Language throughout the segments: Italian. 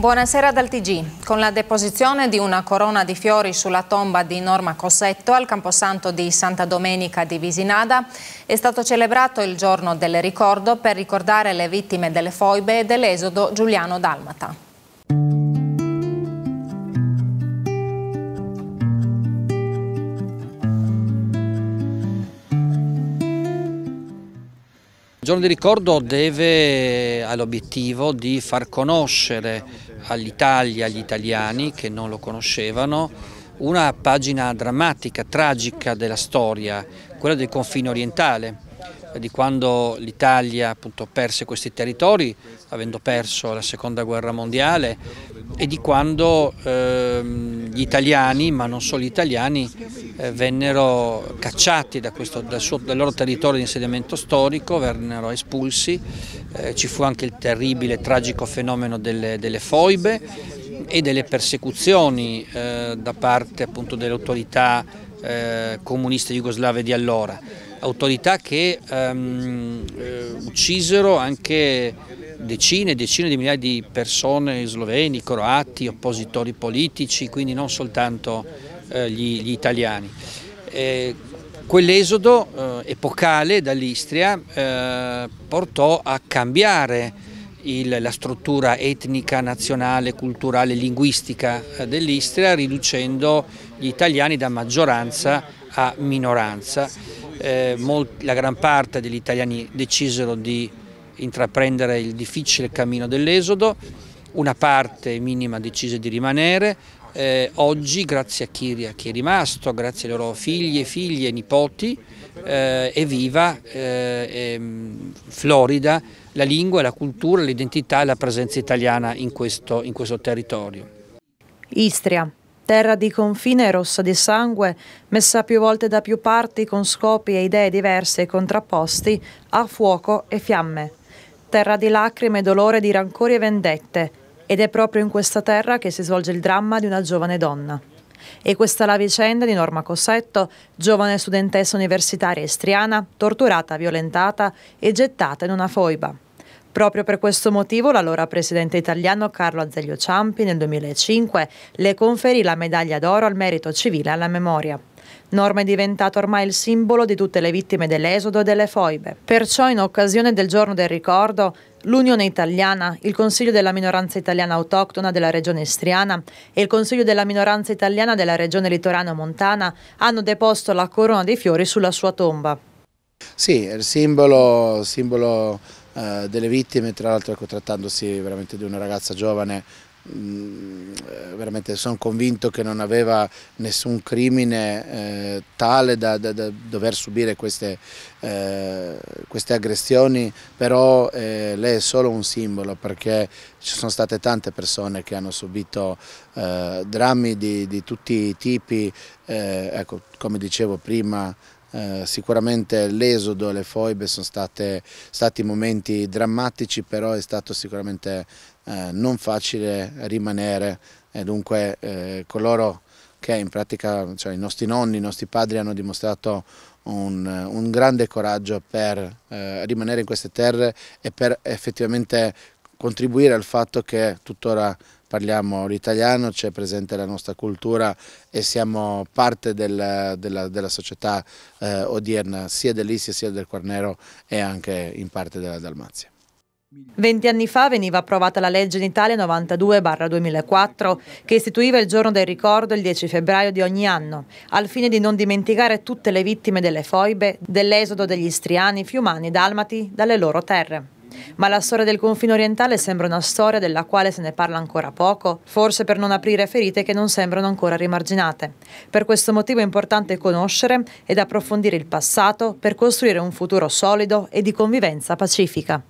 Buonasera dal TG. Con la deposizione di una corona di fiori sulla tomba di Norma Cossetto al camposanto di Santa Domenica di Visinada è stato celebrato il giorno del ricordo per ricordare le vittime delle foibe e dell'esodo Giuliano Dalmata. giorno di ricordo deve, ha l'obiettivo di far conoscere all'Italia, agli italiani che non lo conoscevano, una pagina drammatica, tragica della storia, quella del confine orientale di quando l'Italia perse questi territori, avendo perso la seconda guerra mondiale, e di quando eh, gli italiani, ma non solo gli italiani, eh, vennero cacciati da questo, dal, suo, dal, loro territorio di insediamento storico, vennero espulsi, eh, ci fu anche il terribile, tragico fenomeno delle, delle foibe e delle persecuzioni eh, da parte appunto, delle autorità eh, comuniste jugoslave di allora autorità che um, uccisero anche decine e decine di migliaia di persone sloveni, croati, oppositori politici, quindi non soltanto eh, gli, gli, italiani. Eh, Quell'esodo eh, epocale dall'Istria eh, portò a cambiare il, la struttura etnica, nazionale, culturale, linguistica eh, dell'Istria, riducendo gli italiani da maggioranza a minoranza eh, la gran parte degli italiani decisero di intraprendere il difficile cammino dell'esodo, una parte minima decise di rimanere, eh, oggi grazie a chi, a chi, è rimasto, grazie ai loro figli, figlie, e nipoti, eh, è viva eh, mm, Florida la lingua, la cultura, l'identità e la presenza italiana in questo, in questo territorio. Istria, terra di confine rossa di sangue, messa più volte da più parti con scopi e idee diverse e contrapposti a fuoco e fiamme. Terra di lacrime, dolore, di rancori e vendette. Ed è proprio in questa terra che si svolge il dramma di una giovane donna. E questa è la vicenda di Norma Cossetto, giovane studentessa universitaria istriana, torturata, violentata e gettata in una foiba. Proprio per questo motivo l'allora presidente italiano Carlo Azeglio Ciampi nel 2005 le conferì la medaglia d'oro al merito civile alla memoria. Norma è diventata ormai il simbolo di tutte le vittime dell'esodo e delle foibe. Perciò in occasione del giorno del ricordo, l'Unione Italiana, il Consiglio della minoranza italiana autoctona della regione istriana e il Consiglio della minoranza italiana della regione litorano-montana hanno deposto la corona dei fiori sulla sua tomba. Sì, è il simbolo, simbolo eh, delle vittime, tra l'altro ecco, trattandosi veramente di una ragazza giovane mm, eh, veramente sono convinto che non aveva nessun crimine eh, tale da, da, da, dover subire queste, eh, queste aggressioni, però eh, lei è solo un simbolo perché ci sono state tante persone che hanno subito eh, drammi di, di, tutti i tipi, ecco, come dicevo prima eh, sicuramente l'esodo, le foibe sono state, stati momenti drammatici, però è stato sicuramente eh, non facile rimanere e dunque eh, coloro che in pratica, cioè i nostri nonni, i nostri padri hanno dimostrato un, un grande coraggio per eh, rimanere in queste terre e per effettivamente contribuire al fatto che tuttora parliamo l'italiano, c'è presente la nostra cultura e siamo parte del, della, della, società eh, odierna sia dell'Issia sia del Quarnero e anche in parte della Dalmazia. Venti anni fa veniva approvata la legge in Italia 92-2004 che istituiva il giorno del ricordo il 10 febbraio di ogni anno al fine di non dimenticare tutte le vittime delle foibe, dell'esodo degli istriani, fiumani e dalmati dalle loro terre. Ma la storia del confine orientale sembra una storia della quale se ne parla ancora poco, forse per non aprire ferite che non sembrano ancora rimarginate. Per questo motivo è importante conoscere ed approfondire il passato per costruire un futuro solido e di convivenza pacifica.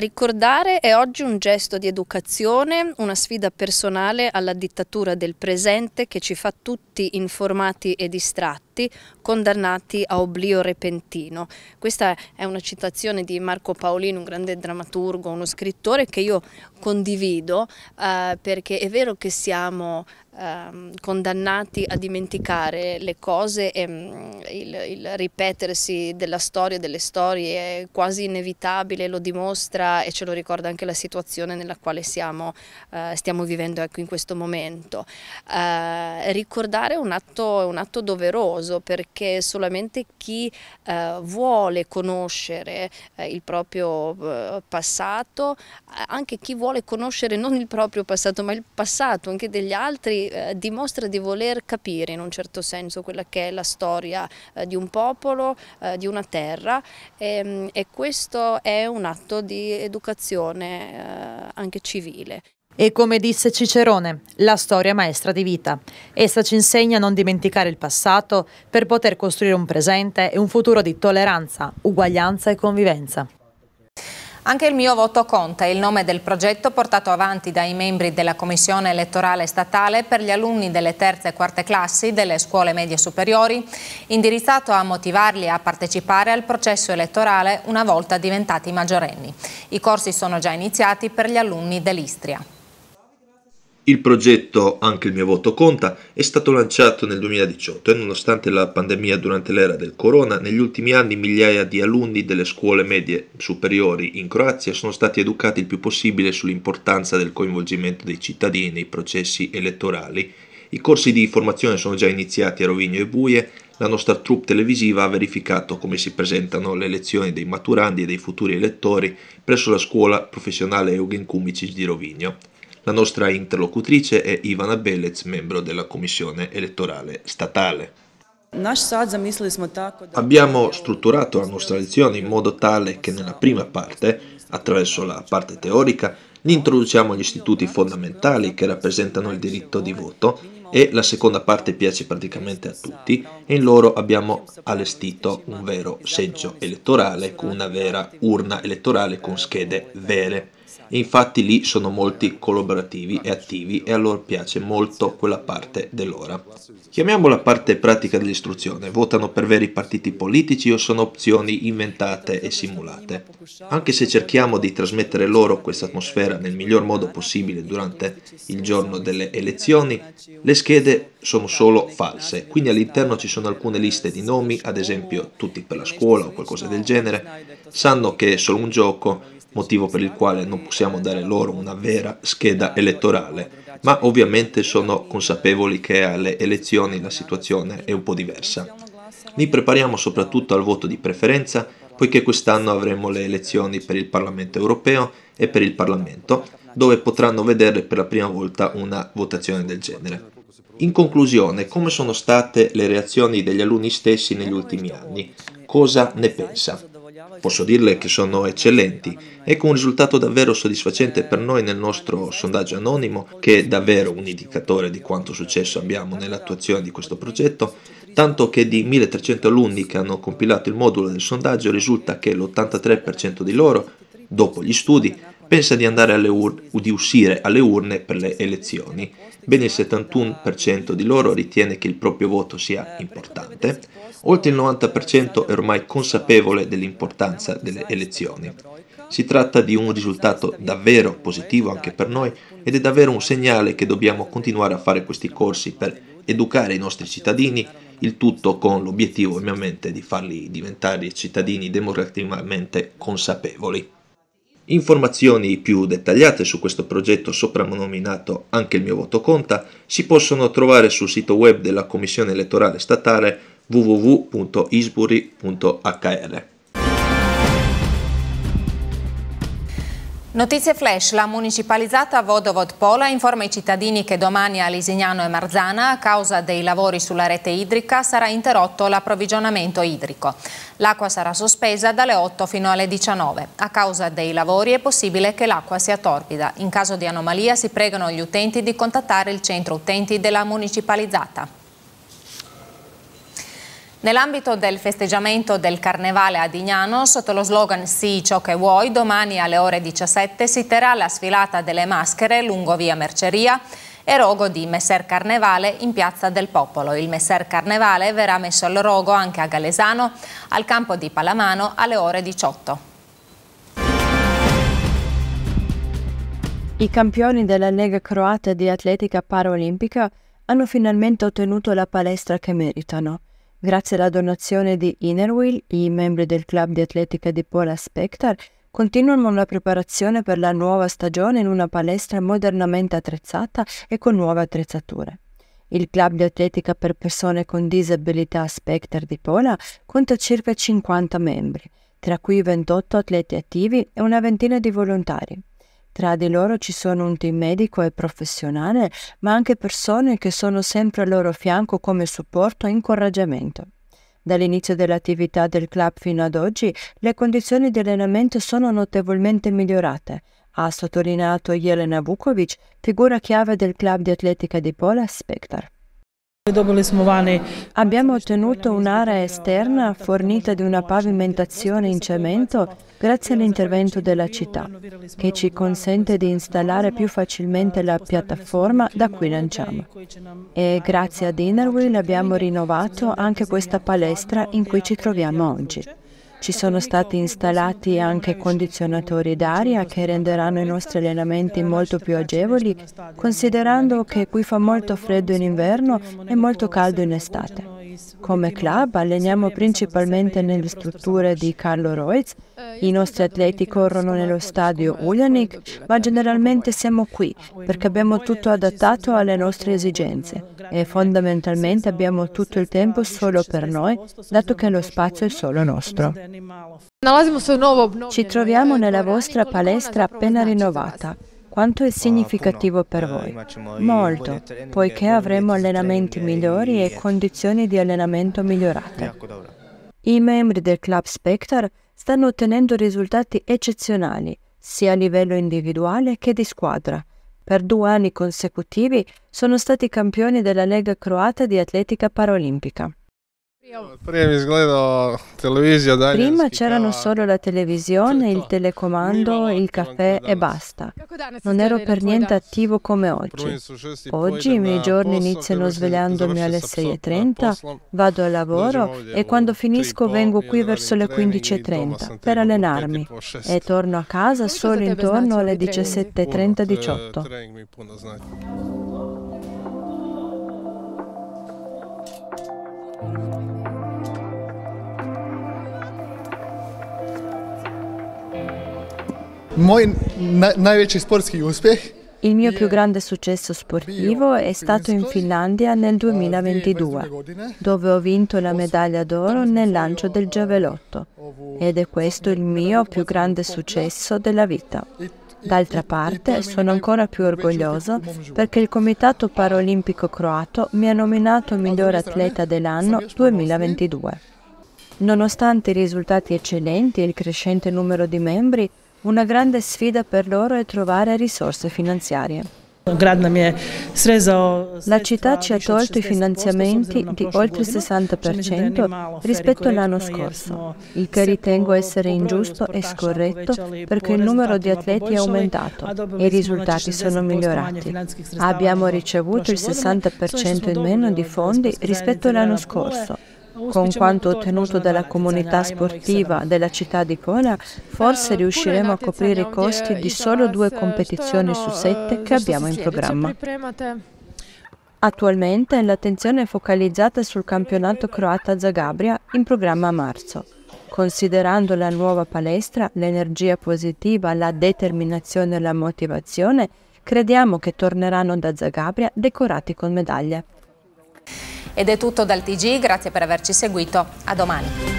Ricordare è oggi un gesto di educazione, una sfida personale alla dittatura del presente che ci fa tutti informati e distratti, condannati a oblio repentino. Questa è una citazione di Marco Paolino, un grande drammaturgo, uno scrittore che io condivido eh, perché è vero che siamo ehm, condannati a dimenticare le cose e mh, mm, il, il, ripetersi della storia, delle storie è quasi inevitabile, lo dimostra e ce lo ricorda anche la situazione nella quale siamo, eh, stiamo vivendo ecco, in questo momento. Eh, ricordare è un, atto, un atto doveroso perché solamente chi eh, vuole conoscere eh, il proprio eh, passato, eh, anche chi vuole conoscere non il proprio passato ma il passato anche degli altri eh, dimostra di voler capire in un certo senso quella che è la storia eh, di un popolo, eh, di una terra e, ehm, e, questo è un atto di educazione anche civile. E come disse Cicerone, la storia maestra di vita. Essa ci insegna a non dimenticare il passato per poter costruire un presente e un futuro di tolleranza, uguaglianza e convivenza. Anche il mio voto conta è il nome del progetto portato avanti dai membri della Commissione elettorale statale per gli alunni delle terze e quarte classi delle scuole medie superiori, indirizzato a motivarli a partecipare al processo elettorale una volta diventati maggiorenni. I corsi sono già iniziati per gli alunni dell'Istria. Il progetto Anche il mio voto conta è stato lanciato nel 2018 e nonostante la pandemia durante l'era del corona, negli ultimi anni migliaia di alunni delle scuole medie superiori in Croazia sono stati educati il più possibile sull'importanza del coinvolgimento dei cittadini nei processi elettorali. I corsi di formazione sono già iniziati a Rovigno e Buie, la nostra troupe televisiva ha verificato come si presentano le elezioni dei maturandi e dei futuri elettori presso la scuola professionale Eugen Kumicic di Rovigno. La nostra interlocutrice è Ivana Belez, membro della Commissione elettorale statale. Abbiamo strutturato la nostra lezione in modo tale che nella prima parte, attraverso la parte teorica, introduciamo gli istituti fondamentali che rappresentano il diritto di voto e la seconda parte piace praticamente a tutti e in loro abbiamo allestito un vero seggio elettorale con una vera urna elettorale con schede vere. Infatti lì sono molti collaborativi e attivi e a loro piace molto quella parte dell'ora. Chiamiamola parte pratica dell'istruzione, votano per veri partiti politici o sono opzioni inventate e simulate. Anche se cerchiamo di trasmettere loro questa atmosfera nel miglior modo possibile durante il giorno delle elezioni, le schede sono solo false, quindi all'interno ci sono alcune liste di nomi, ad esempio tutti per la scuola o qualcosa del genere, sanno che è solo un gioco motivo per il quale non possiamo dare loro una vera scheda elettorale, ma ovviamente sono consapevoli che alle elezioni la situazione è un po' diversa. Li prepariamo soprattutto al voto di preferenza, poiché quest'anno avremo le elezioni per il Parlamento europeo e per il Parlamento, dove potranno vedere per la prima volta una votazione del genere. In conclusione, come sono state le reazioni degli alunni stessi negli ultimi anni? Cosa ne pensa? Posso dirle che sono eccellenti. Ecco un risultato davvero soddisfacente per noi nel nostro sondaggio anonimo, che è davvero un indicatore di quanto successo abbiamo nell'attuazione di questo progetto, tanto che di 1300 alunni che hanno compilato il modulo del sondaggio risulta che l'83% di loro, dopo gli studi, pensa di, andare ur- di uscire alle urne per le elezioni. Ben il 71% di loro ritiene che il proprio voto sia importante Oltre il 90% è ormai consapevole dell'importanza delle elezioni. Si tratta di un risultato davvero positivo anche per noi ed è davvero un segnale che dobbiamo continuare a fare questi corsi per educare i nostri cittadini, il tutto con l'obiettivo ovviamente di farli diventare cittadini democraticamente consapevoli. Informazioni più dettagliate su questo progetto soprannominato Anche il mio voto conta si possono trovare sul sito web della Commissione elettorale statale www.isbury.hr. Notizie flash, la municipalizzata Vodovod Pola informa i cittadini che domani a Lisignano e Marzana a causa dei lavori sulla rete idrica sarà interrotto l'approvvigionamento idrico. L'acqua sarà sospesa dalle 8 fino alle 19. A causa dei lavori è possibile che l'acqua sia torbida. In caso di anomalia si pregano gli utenti di contattare il centro utenti della municipalizzata. Nell'ambito del festeggiamento del Carnevale a Dignano, sotto lo slogan Sì ciò che vuoi, domani alle ore 17 si terrà la sfilata delle maschere lungo via Merceria e rogo di Messer Carnevale in Piazza del Popolo. Il Messer Carnevale verrà messo al rogo anche a Galesano, al campo di Palamano, alle ore 18. I campioni della Lega Croata di Atletica Paralimpica hanno finalmente ottenuto la palestra che meritano. Grazie alla donazione di Innerwheel, i membri del club di atletica di Pola Spector continuano la preparazione per la nuova stagione in una palestra modernamente attrezzata e con nuove attrezzature. Il club di atletica per persone con disabilità Spector di Pola conta circa 50 membri, tra cui 28 atleti attivi e una ventina di volontari. Tra di loro ci sono un team medico e professionale, ma anche persone che sono sempre al loro fianco come supporto e incoraggiamento. Dall'inizio dell'attività del club fino ad oggi, le condizioni di allenamento sono notevolmente migliorate, ha sottolineato Jelena Vukovic, figura chiave del club di atletica di Pola Spectar. Abbiamo ottenuto un'area esterna fornita di una pavimentazione in cemento grazie all'intervento della città, che ci consente di installare più facilmente la piattaforma da cui lanciamo. E grazie a Dinnerwheel abbiamo rinnovato anche questa palestra in cui ci troviamo oggi. Ci sono stati installati anche condizionatori d'aria che renderanno i nostri allenamenti molto più agevoli, considerando che qui fa molto freddo in inverno e molto caldo in estate. Come club alleniamo principalmente nelle strutture di Carlo Roiz, i nostri atleti corrono nello stadio Uljanik, ma generalmente siamo qui perché abbiamo tutto adattato alle nostre esigenze e fondamentalmente abbiamo tutto il tempo solo per noi, dato che lo spazio è solo nostro. Ci troviamo nella vostra palestra appena rinnovata. Quanto è ah, significativo per eh, voi? Molto, poiché avremo allenamenti migliori e condizioni di allenamento migliorate. I membri del Club Spectre stanno ottenendo risultati eccezionali, sia a livello individuale che di squadra. Per due anni consecutivi sono stati campioni della Lega Croata di Atletica Paralimpica. Eh, prima c'erano solo la televisione, il telecomando, il caffè e basta. Non ero per niente attivo come oggi. Oggi i miei giorni iniziano svegliandomi alle 6.30, vado al lavoro e quando finisco vengo qui verso le 15.30 per allenarmi e torno a casa solo intorno alle 17.30-18. Moj na- sportski uspjeh il mio più grande successo sportivo è stato in Finlandia nel 2022, dove ho vinto la medaglia d'oro nel lancio del giavellotto. Ed è questo il mio più grande successo della vita. D'altra parte sono ancora più orgoglioso perché il Comitato Paralimpico Croato mi ha nominato miglior atleta dell'anno 2022. Nonostante i risultati eccellenti e il crescente numero di membri, una grande sfida per loro è trovare risorse finanziarie. La città ci ha tolto i finanziamenti di oltre il 60% rispetto all'anno scorso, il che ritengo essere ingiusto e scorretto perché il numero di atleti è aumentato e i risultati sono migliorati. Abbiamo ricevuto il 60% in meno di fondi rispetto all'anno scorso con quanto ottenuto dalla comunità sportiva della città di Kona, eh, forse riusciremo a coprire i costi di solo due competizioni su sette che eh, abbiamo in programma. Attualmente l'attenzione è focalizzata sul campionato croata Zagabria in programma a marzo. Considerando la nuova palestra, l'energia positiva, la determinazione e la motivazione, crediamo che torneranno da Zagabria decorati con medaglie. Ed è tutto dal TG, grazie per averci seguito, a domani.